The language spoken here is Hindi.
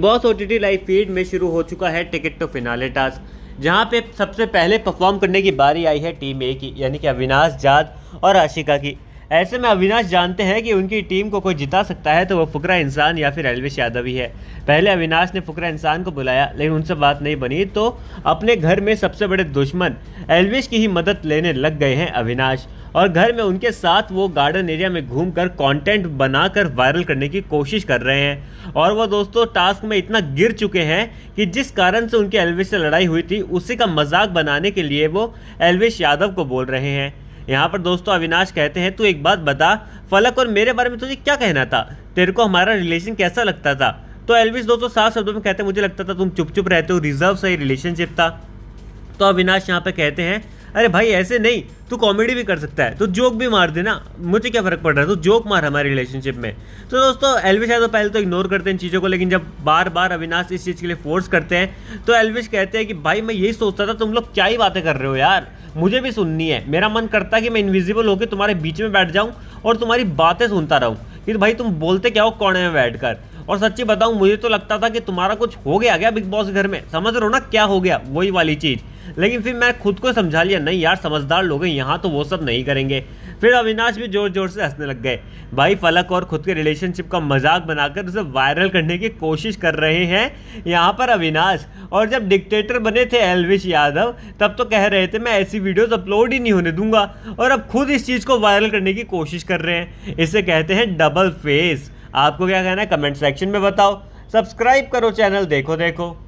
boss O T live feed में शुरू हो चुका है टिकट टू फिनाले टास्क जहां पे सबसे पहले परफॉर्म करने की बारी आई है टीम ए की यानी कि अविनाश जाद और आशिका की ऐसे में अविनाश जानते हैं कि उनकी टीम को कोई जिता सकता है तो वो फुकरा इंसान या फिर अलवेश यादव ही है पहले अविनाश ने फुकरा इंसान को बुलाया लेकिन उनसे बात नहीं बनी तो अपने घर में सबसे बड़े दुश्मन एलविश की ही मदद लेने लग गए हैं अविनाश और घर में उनके साथ वो गार्डन एरिया में घूमकर कंटेंट बनाकर वायरल करने की कोशिश कर रहे हैं और वो दोस्तों टास्क में इतना गिर चुके हैं कि जिस कारण से उनके एलविश से लड़ाई हुई थी उसी का मजाक बनाने के लिए वो एलविश यादव को बोल रहे हैं यहाँ पर दोस्तों अविनाश कहते हैं तू एक बात बता फलक और मेरे बारे में तुझे क्या कहना था तेरे को हमारा रिलेशन कैसा लगता था तो एलविस दोस्तों साफ शब्दों में कहते हैं मुझे लगता था तुम चुप चुप रहते हो रिजर्व सही रिलेशनशिप था तो अविनाश यहाँ पर कहते हैं अरे भाई ऐसे नहीं तू कॉमेडी भी कर सकता है तो जोक भी मार देना मुझे क्या फ़र्क पड़ रहा है तो जोक मार हमारे रिलेशनशिप में तो दोस्तों एलविश यादव तो पहले तो इग्नोर करते हैं चीज़ों को लेकिन जब बार बार अविनाश इस चीज़ के लिए फोर्स करते हैं तो एलविश कहते हैं कि भाई मैं यही सोचता था तुम लोग क्या ही बातें कर रहे हो यार मुझे भी सुननी है मेरा मन करता है कि मैं इनविजिबल होकर तुम्हारे बीच में बैठ जाऊँ और तुम्हारी बातें सुनता रहूँ कि भाई तुम बोलते क्या हो कौन में बैठ कर और सच्ची बताऊँ मुझे तो लगता था कि तुम्हारा कुछ हो गया क्या बिग बॉस घर में समझ रहे हो ना क्या हो गया वही वाली चीज़ लेकिन फिर मैं खुद को समझा लिया नहीं यार समझदार लोग हैं यहाँ तो वो सब नहीं करेंगे फिर अविनाश भी जोर जोर से हंसने लग गए भाई फलक और खुद के रिलेशनशिप का मजाक बनाकर उसे वायरल करने की कोशिश कर रहे हैं यहाँ पर अविनाश और जब डिक्टेटर बने थे एलविश यादव तब तो कह रहे थे मैं ऐसी वीडियोज अपलोड ही नहीं होने दूंगा और अब खुद इस चीज़ को वायरल करने की कोशिश कर रहे हैं इसे कहते हैं डबल फेस आपको क्या कहना है कमेंट सेक्शन में बताओ सब्सक्राइब करो चैनल देखो देखो